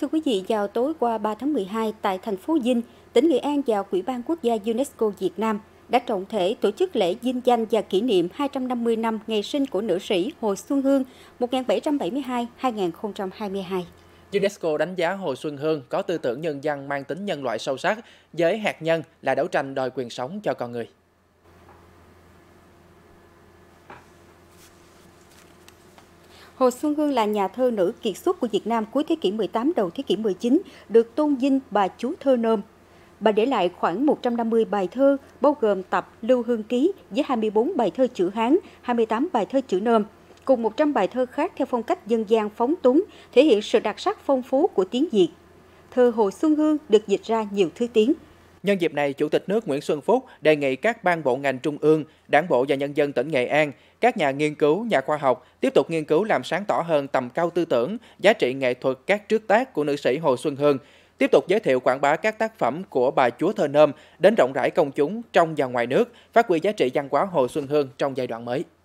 Thưa quý vị, vào tối qua 3 tháng 12 tại thành phố Vinh, tỉnh Nghệ An và Ủy ban Quốc gia UNESCO Việt Nam đã trọng thể tổ chức lễ dinh danh và kỷ niệm 250 năm ngày sinh của nữ sĩ Hồ Xuân Hương 1772-2022. UNESCO đánh giá Hồ Xuân Hương có tư tưởng nhân dân mang tính nhân loại sâu sắc, với hạt nhân là đấu tranh đòi quyền sống cho con người. Hồ Xuân Hương là nhà thơ nữ kiệt xuất của Việt Nam cuối thế kỷ 18 đầu thế kỷ 19, được tôn vinh bà chú thơ nôm. Bà để lại khoảng 150 bài thơ, bao gồm tập Lưu Hương Ký với 24 bài thơ chữ Hán, 28 bài thơ chữ nôm, cùng 100 bài thơ khác theo phong cách dân gian phóng túng, thể hiện sự đặc sắc phong phú của tiếng Việt. Thơ Hồ Xuân Hương được dịch ra nhiều thứ tiếng. Nhân dịp này, Chủ tịch nước Nguyễn Xuân Phúc đề nghị các ban bộ ngành trung ương, đảng bộ và nhân dân tỉnh Nghệ An, các nhà nghiên cứu, nhà khoa học tiếp tục nghiên cứu làm sáng tỏ hơn tầm cao tư tưởng, giá trị nghệ thuật các trước tác của nữ sĩ Hồ Xuân Hương, tiếp tục giới thiệu quảng bá các tác phẩm của bà Chúa Thơ Nôm đến rộng rãi công chúng trong và ngoài nước, phát huy giá trị văn hóa Hồ Xuân Hương trong giai đoạn mới.